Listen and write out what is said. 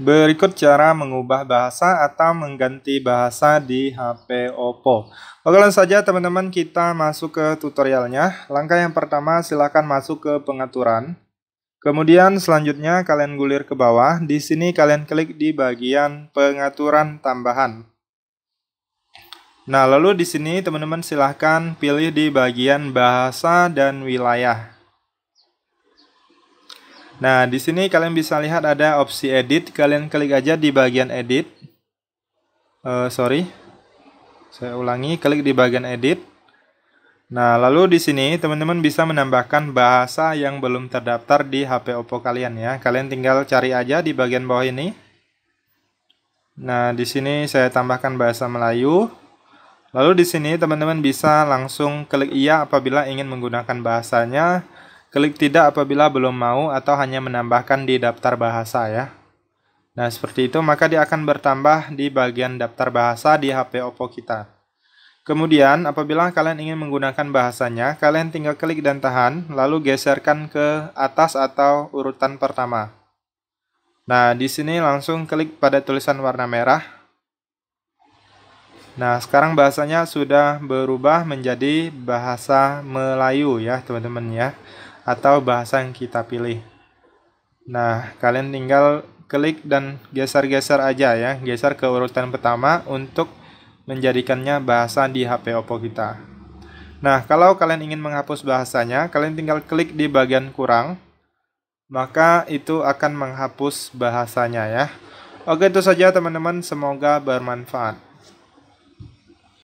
Berikut cara mengubah bahasa atau mengganti bahasa di HP Oppo. Oke langsung saja teman-teman kita masuk ke tutorialnya. Langkah yang pertama silahkan masuk ke pengaturan. Kemudian selanjutnya kalian gulir ke bawah. Di sini kalian klik di bagian pengaturan tambahan. Nah lalu di sini teman-teman silahkan pilih di bagian bahasa dan wilayah. Nah, di sini kalian bisa lihat ada opsi edit. Kalian klik aja di bagian edit. Uh, sorry, saya ulangi, klik di bagian edit. Nah, lalu di sini teman-teman bisa menambahkan bahasa yang belum terdaftar di HP Oppo kalian ya. Kalian tinggal cari aja di bagian bawah ini. Nah, di sini saya tambahkan bahasa Melayu. Lalu di sini teman-teman bisa langsung klik iya apabila ingin menggunakan bahasanya. Klik tidak apabila belum mau atau hanya menambahkan di daftar bahasa ya. Nah, seperti itu maka dia akan bertambah di bagian daftar bahasa di HP Oppo kita. Kemudian, apabila kalian ingin menggunakan bahasanya, kalian tinggal klik dan tahan, lalu geserkan ke atas atau urutan pertama. Nah, di sini langsung klik pada tulisan warna merah. Nah, sekarang bahasanya sudah berubah menjadi bahasa Melayu ya, teman-teman ya atau bahasa yang kita pilih. Nah, kalian tinggal klik dan geser-geser aja ya, geser ke urutan pertama untuk menjadikannya bahasa di HP Oppo kita. Nah, kalau kalian ingin menghapus bahasanya, kalian tinggal klik di bagian kurang, maka itu akan menghapus bahasanya ya. Oke, itu saja teman-teman, semoga bermanfaat.